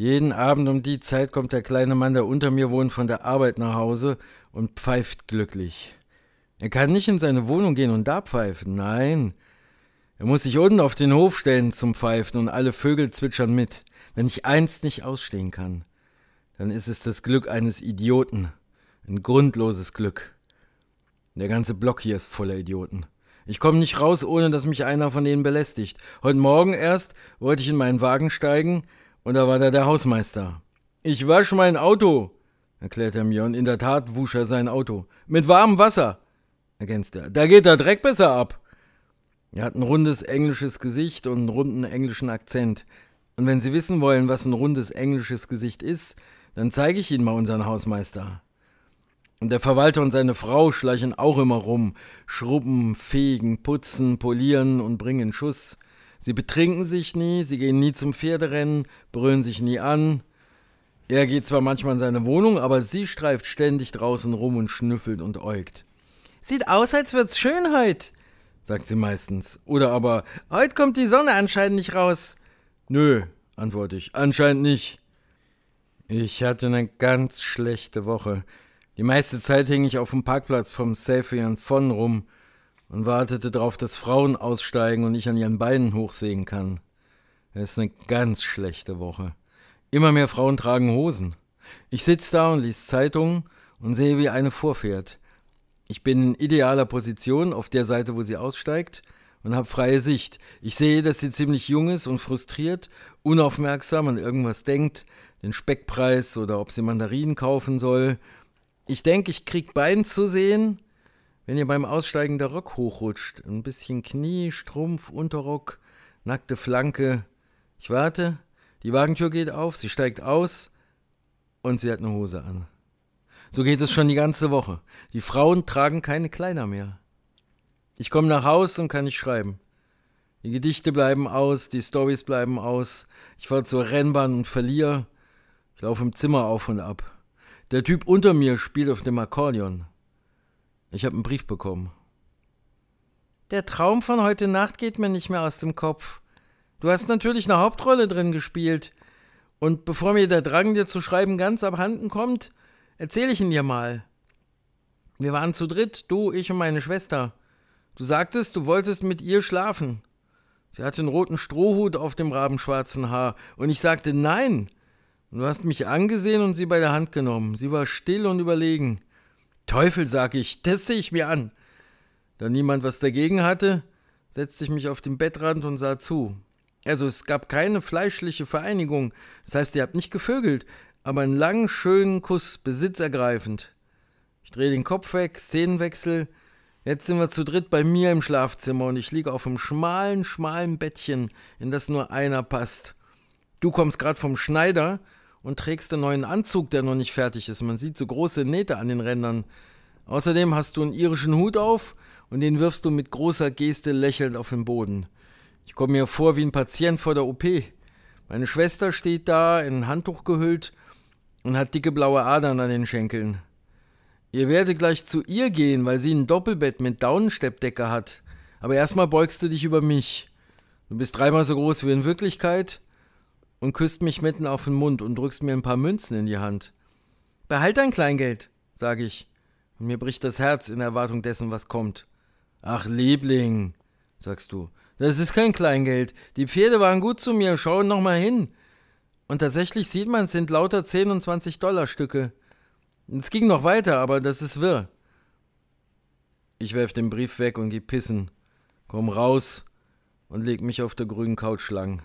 Jeden Abend um die Zeit kommt der kleine Mann, der unter mir wohnt, von der Arbeit nach Hause und pfeift glücklich. Er kann nicht in seine Wohnung gehen und da pfeifen, nein. Er muss sich unten auf den Hof stellen zum Pfeifen und alle Vögel zwitschern mit. Wenn ich eins nicht ausstehen kann, dann ist es das Glück eines Idioten. Ein grundloses Glück. Der ganze Block hier ist voller Idioten. Ich komme nicht raus, ohne dass mich einer von denen belästigt. Heute Morgen erst wollte ich in meinen Wagen steigen, und da war da der Hausmeister. Ich wasch mein Auto, erklärte mir, und in der Tat wusch er sein Auto. Mit warmem Wasser, ergänzte er. Da geht der Dreck besser ab. Er hat ein rundes englisches Gesicht und einen runden englischen Akzent. Und wenn Sie wissen wollen, was ein rundes englisches Gesicht ist, dann zeige ich Ihnen mal unseren Hausmeister. Und der Verwalter und seine Frau schleichen auch immer rum, schrubben, fegen, putzen, polieren und bringen Schuss. Sie betrinken sich nie, sie gehen nie zum Pferderennen, brüllen sich nie an. Er geht zwar manchmal in seine Wohnung, aber sie streift ständig draußen rum und schnüffelt und äugt. Sieht aus, als wird's schön heut, sagt sie meistens. Oder aber, heut kommt die Sonne anscheinend nicht raus. Nö, antworte ich, anscheinend nicht. Ich hatte eine ganz schlechte Woche. Die meiste Zeit hing ich auf dem Parkplatz vom Safian von rum und wartete darauf, dass Frauen aussteigen und ich an ihren Beinen hochsehen kann. Es ist eine ganz schlechte Woche. Immer mehr Frauen tragen Hosen. Ich sitze da und lies Zeitungen und sehe, wie eine vorfährt. Ich bin in idealer Position auf der Seite, wo sie aussteigt und habe freie Sicht. Ich sehe, dass sie ziemlich jung ist und frustriert, unaufmerksam an irgendwas denkt, den Speckpreis oder ob sie Mandarinen kaufen soll. Ich denke, ich krieg Bein zu sehen wenn ihr beim Aussteigen der Rock hochrutscht, ein bisschen Knie, Strumpf, Unterrock, nackte Flanke. Ich warte, die Wagentür geht auf, sie steigt aus und sie hat eine Hose an. So geht es schon die ganze Woche. Die Frauen tragen keine Kleider mehr. Ich komme nach Haus und kann nicht schreiben. Die Gedichte bleiben aus, die Stories bleiben aus. Ich fahre zur Rennbahn und verliere. Ich laufe im Zimmer auf und ab. Der Typ unter mir spielt auf dem Akkordeon. Ich habe einen Brief bekommen. Der Traum von heute Nacht geht mir nicht mehr aus dem Kopf. Du hast natürlich eine Hauptrolle drin gespielt. Und bevor mir der Drang, dir zu schreiben, ganz abhanden kommt, erzähle ich ihn dir mal. Wir waren zu dritt, du, ich und meine Schwester. Du sagtest, du wolltest mit ihr schlafen. Sie hatte einen roten Strohhut auf dem rabenschwarzen Haar, und ich sagte nein. Und du hast mich angesehen und sie bei der Hand genommen. Sie war still und überlegen. Teufel, sag ich, das sehe ich mir an. Da niemand was dagegen hatte, setzte ich mich auf den Bettrand und sah zu. Also es gab keine fleischliche Vereinigung, das heißt, ihr habt nicht gevögelt, aber einen langen, schönen Kuss, besitzergreifend. Ich drehe den Kopf weg, Szenenwechsel. Jetzt sind wir zu dritt bei mir im Schlafzimmer und ich liege auf einem schmalen, schmalen Bettchen, in das nur einer passt. Du kommst gerade vom Schneider, und trägst einen neuen Anzug, der noch nicht fertig ist. Man sieht so große Nähte an den Rändern. Außerdem hast du einen irischen Hut auf und den wirfst du mit großer Geste lächelnd auf den Boden. Ich komme mir vor wie ein Patient vor der OP. Meine Schwester steht da, in ein Handtuch gehüllt und hat dicke blaue Adern an den Schenkeln. Ihr werdet gleich zu ihr gehen, weil sie ein Doppelbett mit Daunensteppdecke hat. Aber erstmal beugst du dich über mich. Du bist dreimal so groß wie in Wirklichkeit und küsst mich mitten auf den Mund und drückst mir ein paar Münzen in die Hand. Behalt dein Kleingeld, sage ich, und mir bricht das Herz in Erwartung dessen, was kommt. Ach, Liebling, sagst du, das ist kein Kleingeld. Die Pferde waren gut zu mir, schau noch mal hin. Und tatsächlich sieht man, es sind lauter 10 und 20 Dollar Stücke. Es ging noch weiter, aber das ist wirr. Ich werf den Brief weg und geh pissen, komm raus und leg mich auf der grünen Couch lang.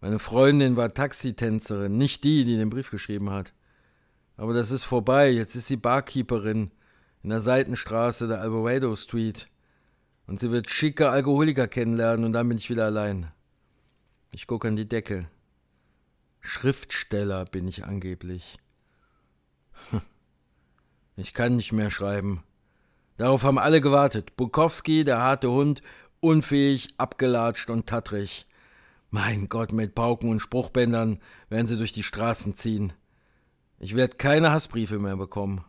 Meine Freundin war Taxitänzerin, nicht die, die den Brief geschrieben hat. Aber das ist vorbei, jetzt ist sie Barkeeperin in der Seitenstraße der Alvarado Street. Und sie wird schicke Alkoholiker kennenlernen und dann bin ich wieder allein. Ich gucke an die Decke. Schriftsteller bin ich angeblich. Ich kann nicht mehr schreiben. Darauf haben alle gewartet. Bukowski, der harte Hund, unfähig, abgelatscht und tattrig. Mein Gott, mit Pauken und Spruchbändern werden sie durch die Straßen ziehen. Ich werde keine Hassbriefe mehr bekommen.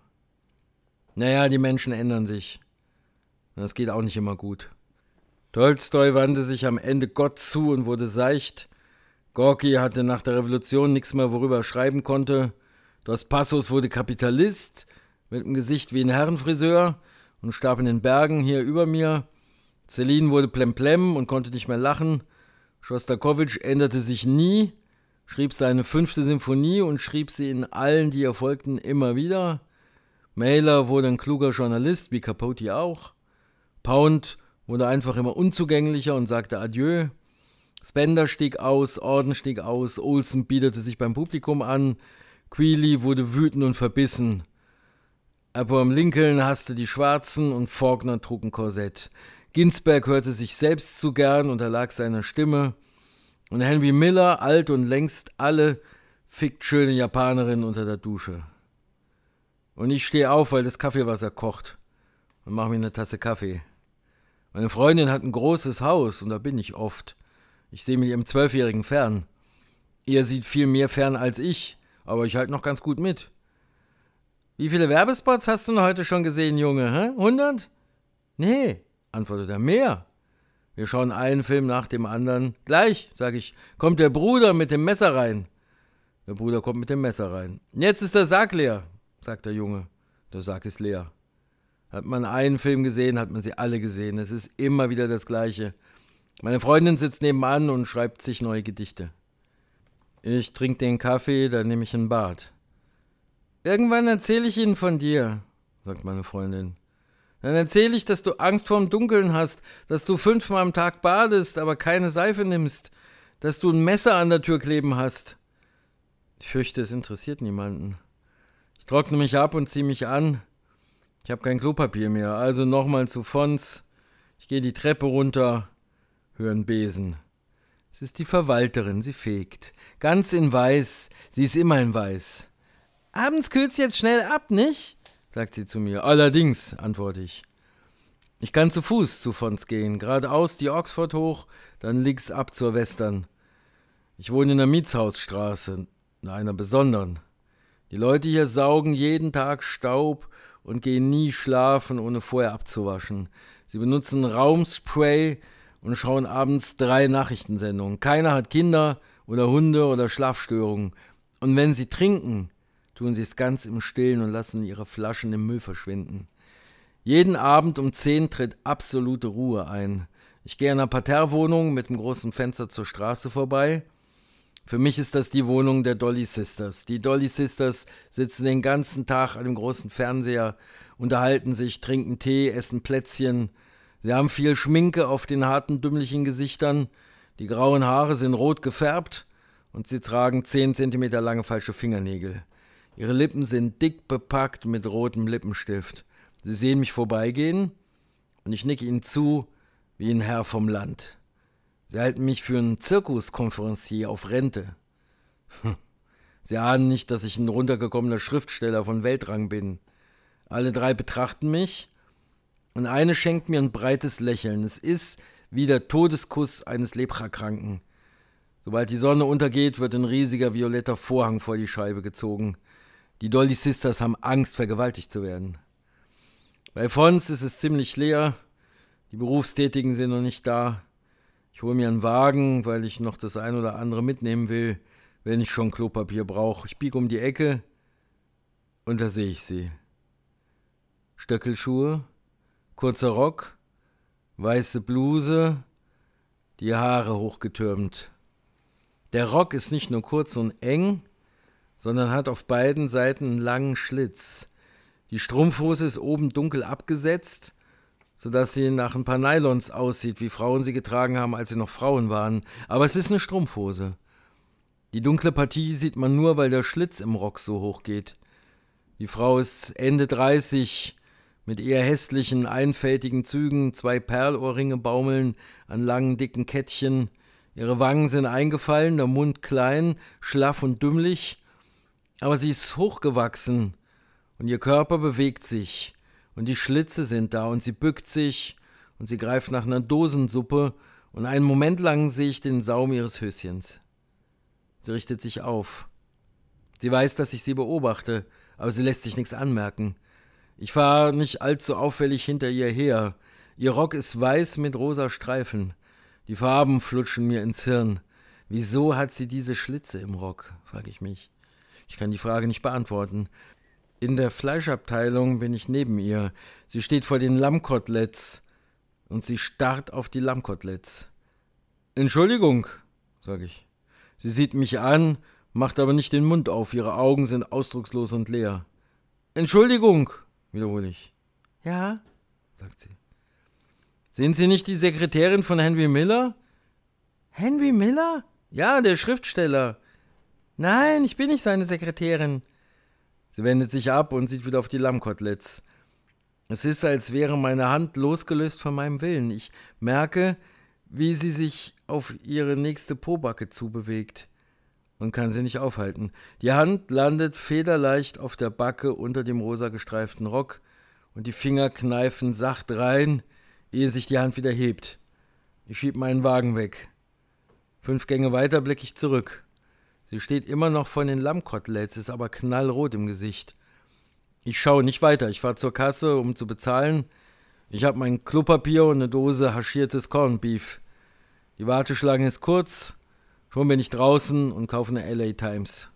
Naja, die Menschen ändern sich. Und das geht auch nicht immer gut. Tolstoi wandte sich am Ende Gott zu und wurde seicht. Gorki hatte nach der Revolution nichts mehr, worüber er schreiben konnte. Dos Passos wurde Kapitalist, mit dem Gesicht wie ein Herrenfriseur und starb in den Bergen hier über mir. Celine wurde plemplem und konnte nicht mehr lachen. Schostakowitsch änderte sich nie, schrieb seine fünfte Sinfonie und schrieb sie in allen, die ihr folgten, immer wieder. Mailer wurde ein kluger Journalist, wie Capote auch. Pound wurde einfach immer unzugänglicher und sagte Adieu. Spender stieg aus, Orden stieg aus, Olsen biederte sich beim Publikum an, Queeley wurde wütend und verbissen. Abraham Lincoln hasste die Schwarzen und Faulkner trug ein Korsett. Ginsberg hörte sich selbst zu gern, unterlag seiner Stimme. Und Henry Miller, alt und längst alle, fickt schöne Japanerinnen unter der Dusche. Und ich stehe auf, weil das Kaffeewasser kocht und mache mir eine Tasse Kaffee. Meine Freundin hat ein großes Haus und da bin ich oft. Ich sehe mit ihrem Zwölfjährigen fern. Ihr sieht viel mehr fern als ich, aber ich halte noch ganz gut mit. Wie viele Werbespots hast du heute schon gesehen, Junge? Hä? 100? Nee, antwortet er, mehr. Wir schauen einen Film nach dem anderen. Gleich, sage ich, kommt der Bruder mit dem Messer rein. Der Bruder kommt mit dem Messer rein. Jetzt ist der Sarg leer, sagt der Junge. Der Sarg ist leer. Hat man einen Film gesehen, hat man sie alle gesehen. Es ist immer wieder das Gleiche. Meine Freundin sitzt nebenan und schreibt sich neue Gedichte. Ich trinke den Kaffee, dann nehme ich ein Bad. Irgendwann erzähle ich Ihnen von dir, sagt meine Freundin. Dann erzähle ich, dass du Angst vorm Dunkeln hast, dass du fünfmal am Tag badest, aber keine Seife nimmst, dass du ein Messer an der Tür kleben hast. Ich fürchte, es interessiert niemanden. Ich trockne mich ab und ziehe mich an. Ich habe kein Klopapier mehr, also nochmal zu Fons. Ich gehe die Treppe runter, höre einen Besen. Es ist die Verwalterin, sie fegt. Ganz in weiß, sie ist immer in weiß. Abends kühlt's jetzt schnell ab, nicht? sagt sie zu mir. Allerdings, antworte ich. Ich kann zu Fuß zu Fons gehen, geradeaus die Oxford hoch, dann links ab zur Western. Ich wohne in der Mietshausstraße, in einer besonderen. Die Leute hier saugen jeden Tag Staub und gehen nie schlafen, ohne vorher abzuwaschen. Sie benutzen Raumspray und schauen abends drei Nachrichtensendungen. Keiner hat Kinder oder Hunde oder Schlafstörungen. Und wenn sie trinken, tun sie es ganz im Stillen und lassen ihre Flaschen im Müll verschwinden. Jeden Abend um zehn tritt absolute Ruhe ein. Ich gehe an einer Parterrewohnung mit einem großen Fenster zur Straße vorbei. Für mich ist das die Wohnung der Dolly Sisters. Die Dolly Sisters sitzen den ganzen Tag an dem großen Fernseher, unterhalten sich, trinken Tee, essen Plätzchen. Sie haben viel Schminke auf den harten, dümmlichen Gesichtern. Die grauen Haare sind rot gefärbt und sie tragen 10 cm lange falsche Fingernägel. Ihre Lippen sind dick bepackt mit rotem Lippenstift. Sie sehen mich vorbeigehen und ich nicke ihnen zu wie ein Herr vom Land. Sie halten mich für einen Zirkuskonferencier auf Rente. Hm. Sie ahnen nicht, dass ich ein runtergekommener Schriftsteller von Weltrang bin. Alle drei betrachten mich und eine schenkt mir ein breites Lächeln. Es ist wie der Todeskuss eines Leprakranken. Sobald die Sonne untergeht, wird ein riesiger violetter Vorhang vor die Scheibe gezogen. Die Dolly Sisters haben Angst, vergewaltigt zu werden. Bei Fons ist es ziemlich leer. Die Berufstätigen sind noch nicht da. Ich hole mir einen Wagen, weil ich noch das ein oder andere mitnehmen will, wenn ich schon Klopapier brauche. Ich biege um die Ecke und da sehe ich sie. Stöckelschuhe, kurzer Rock, weiße Bluse, die Haare hochgetürmt. Der Rock ist nicht nur kurz und eng, sondern hat auf beiden Seiten einen langen Schlitz. Die Strumpfhose ist oben dunkel abgesetzt, sodass sie nach ein paar Nylons aussieht, wie Frauen sie getragen haben, als sie noch Frauen waren. Aber es ist eine Strumpfhose. Die dunkle Partie sieht man nur, weil der Schlitz im Rock so hoch geht. Die Frau ist Ende 30, mit eher hässlichen, einfältigen Zügen, zwei Perlohrringe baumeln an langen, dicken Kettchen. Ihre Wangen sind eingefallen, der Mund klein, schlaff und dümmlich, aber sie ist hochgewachsen und ihr Körper bewegt sich und die Schlitze sind da und sie bückt sich und sie greift nach einer Dosensuppe und einen Moment lang sehe ich den Saum ihres Höschens. Sie richtet sich auf. Sie weiß, dass ich sie beobachte, aber sie lässt sich nichts anmerken. Ich fahre nicht allzu auffällig hinter ihr her. Ihr Rock ist weiß mit rosa Streifen. Die Farben flutschen mir ins Hirn. Wieso hat sie diese Schlitze im Rock, frage ich mich. Ich kann die Frage nicht beantworten. In der Fleischabteilung bin ich neben ihr. Sie steht vor den Lammkoteletts und sie starrt auf die Lammkoteletts. Entschuldigung, sage ich. Sie sieht mich an, macht aber nicht den Mund auf. Ihre Augen sind ausdruckslos und leer. Entschuldigung, wiederhole ich. Ja, sagt sie. Sind Sie nicht die Sekretärin von Henry Miller? Henry Miller? Ja, der Schriftsteller. Nein, ich bin nicht seine Sekretärin. Sie wendet sich ab und sieht wieder auf die Lammkoteletts. Es ist, als wäre meine Hand losgelöst von meinem Willen. Ich merke, wie sie sich auf ihre nächste Pobacke zubewegt und kann sie nicht aufhalten. Die Hand landet federleicht auf der Backe unter dem rosa gestreiften Rock und die Finger kneifen sacht rein, ehe sich die Hand wieder hebt. Ich schieb meinen Wagen weg. Fünf Gänge weiter blicke ich zurück. Sie steht immer noch vor den Lammkoteletts, ist aber knallrot im Gesicht. Ich schaue nicht weiter. Ich fahre zur Kasse, um zu bezahlen. Ich habe mein Klopapier und eine Dose haschiertes Cornbeef. Die Warteschlange ist kurz. Schon bin ich draußen und kaufe eine LA Times.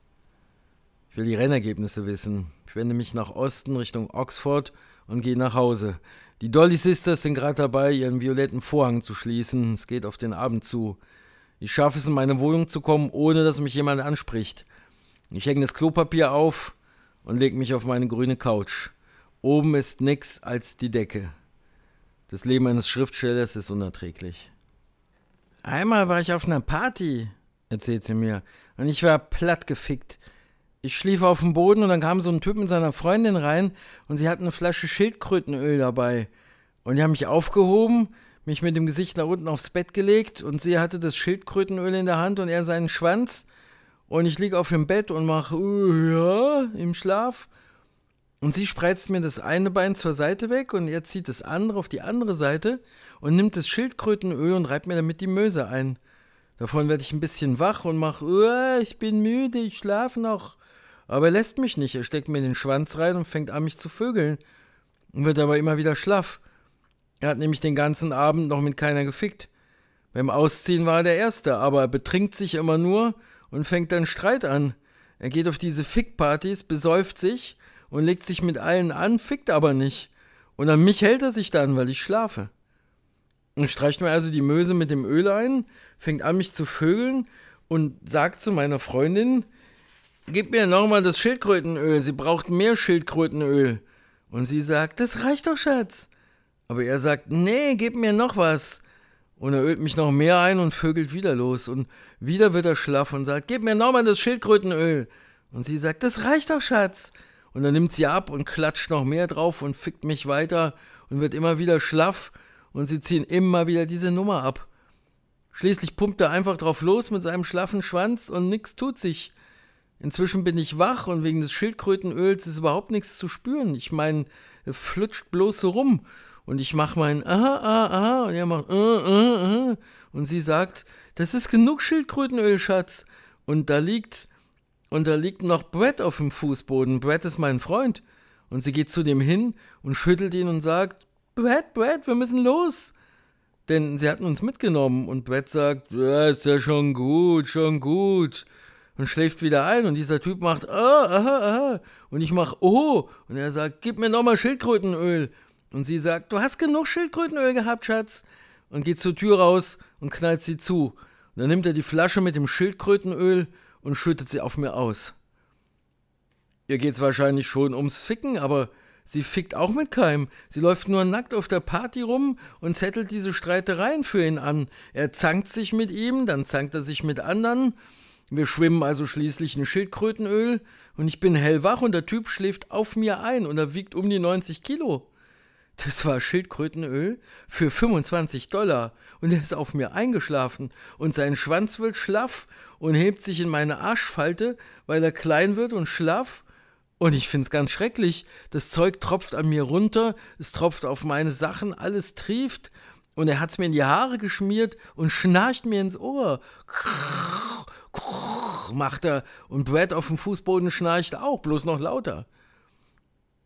Ich will die Rennergebnisse wissen. Ich wende mich nach Osten Richtung Oxford und gehe nach Hause. Die Dolly Sisters sind gerade dabei, ihren violetten Vorhang zu schließen. Es geht auf den Abend zu. Ich schaffe es, in meine Wohnung zu kommen, ohne dass mich jemand anspricht. Ich hänge das Klopapier auf und lege mich auf meine grüne Couch. Oben ist nichts als die Decke. Das Leben eines Schriftstellers ist unerträglich. Einmal war ich auf einer Party, erzählt sie mir, und ich war plattgefickt. Ich schlief auf dem Boden und dann kam so ein Typ mit seiner Freundin rein und sie hatten eine Flasche Schildkrötenöl dabei. Und die haben mich aufgehoben mich mit dem Gesicht nach unten aufs Bett gelegt und sie hatte das Schildkrötenöl in der Hand und er seinen Schwanz. Und ich liege auf dem Bett und mache uh, äh, ja, im Schlaf. Und sie spreizt mir das eine Bein zur Seite weg und er zieht das andere auf die andere Seite und nimmt das Schildkrötenöl und reibt mir damit die Möse ein. Davon werde ich ein bisschen wach und mache, uh, äh, ich bin müde, ich schlafe noch. Aber er lässt mich nicht, er steckt mir den Schwanz rein und fängt an, mich zu vögeln und wird aber immer wieder schlaff. Er hat nämlich den ganzen Abend noch mit keiner gefickt. Beim Ausziehen war er der Erste, aber er betrinkt sich immer nur und fängt dann Streit an. Er geht auf diese Fickpartys, besäuft sich und legt sich mit allen an, fickt aber nicht. Und an mich hält er sich dann, weil ich schlafe. Und streicht mir also die Möse mit dem Öl ein, fängt an, mich zu vögeln und sagt zu meiner Freundin, gib mir nochmal das Schildkrötenöl, sie braucht mehr Schildkrötenöl. Und sie sagt, das reicht doch, Schatz. Aber er sagt, nee, gib mir noch was. Und er ölt mich noch mehr ein und vögelt wieder los. Und wieder wird er schlaff und sagt, gib mir nochmal das Schildkrötenöl. Und sie sagt, das reicht doch, Schatz. Und dann nimmt sie ab und klatscht noch mehr drauf und fickt mich weiter und wird immer wieder schlaff. Und sie ziehen immer wieder diese Nummer ab. Schließlich pumpt er einfach drauf los mit seinem schlaffen Schwanz und nix tut sich. Inzwischen bin ich wach und wegen des Schildkrötenöls ist überhaupt nichts zu spüren. Ich meine, er flutscht bloß so rum und ich mache mein aha, aha, aha und er macht äh, äh, äh. und sie sagt, das ist genug Schildkrötenöl, Schatz. Und da liegt und da liegt noch Brett auf dem Fußboden. Brett ist mein Freund. Und sie geht zu dem hin und schüttelt ihn und sagt, Brett, Brett, wir müssen los. Denn sie hatten uns mitgenommen und Brett sagt, ja, ist ja schon gut, schon gut. Und schläft wieder ein und dieser Typ macht, ah, ah, ah. Und ich mach, oh. Und er sagt, gib mir nochmal Schildkrötenöl. Und sie sagt, du hast genug Schildkrötenöl gehabt, Schatz. Und geht zur Tür raus und knallt sie zu. Und dann nimmt er die Flasche mit dem Schildkrötenöl und schüttet sie auf mir aus. Ihr geht's wahrscheinlich schon ums Ficken, aber sie fickt auch mit keinem. Sie läuft nur nackt auf der Party rum und zettelt diese Streitereien für ihn an. Er zankt sich mit ihm, dann zankt er sich mit anderen. Wir schwimmen also schließlich in Schildkrötenöl und ich bin hellwach und der Typ schläft auf mir ein und er wiegt um die 90 Kilo. Das war Schildkrötenöl für 25 Dollar und er ist auf mir eingeschlafen und sein Schwanz wird schlaff und hebt sich in meine Arschfalte, weil er klein wird und schlaff und ich find's ganz schrecklich. Das Zeug tropft an mir runter, es tropft auf meine Sachen, alles trieft und er hat's mir in die Haare geschmiert und schnarcht mir ins Ohr. Krrr, krrr, macht er und Brad auf dem Fußboden schnarcht auch, bloß noch lauter.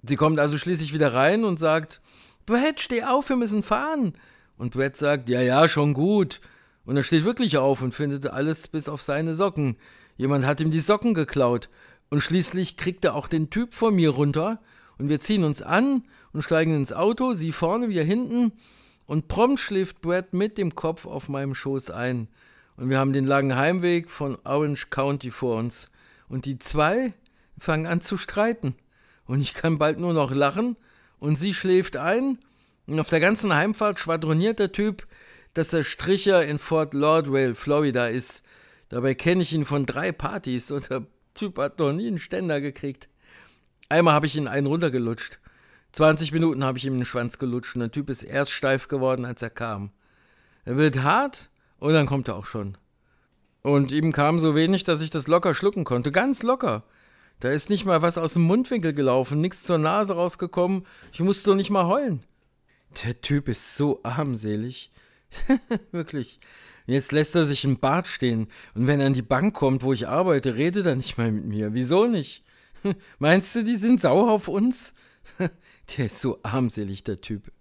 Sie kommt also schließlich wieder rein und sagt, Brad, steh auf, wir müssen fahren. Und Brad sagt, ja, ja, schon gut. Und er steht wirklich auf und findet alles bis auf seine Socken. Jemand hat ihm die Socken geklaut. Und schließlich kriegt er auch den Typ vor mir runter. Und wir ziehen uns an und steigen ins Auto, sie vorne, wir hinten. Und prompt schläft Brad mit dem Kopf auf meinem Schoß ein. Und wir haben den langen Heimweg von Orange County vor uns. Und die zwei fangen an zu streiten und ich kann bald nur noch lachen und sie schläft ein und auf der ganzen Heimfahrt schwadroniert der Typ, dass er Stricher in Fort Lauderdale, Florida ist. Dabei kenne ich ihn von drei Partys und der Typ hat noch nie einen Ständer gekriegt. Einmal habe ich ihn einen runtergelutscht. 20 Minuten habe ich ihm den Schwanz gelutscht und der Typ ist erst steif geworden, als er kam. Er wird hart und dann kommt er auch schon. Und ihm kam so wenig, dass ich das locker schlucken konnte. Ganz locker. Da ist nicht mal was aus dem Mundwinkel gelaufen, nichts zur Nase rausgekommen. Ich musste doch nicht mal heulen. Der Typ ist so armselig. Wirklich. Jetzt lässt er sich im Bad stehen. Und wenn er an die Bank kommt, wo ich arbeite, redet er nicht mal mit mir. Wieso nicht? Meinst du, die sind sauer auf uns? der ist so armselig, der Typ.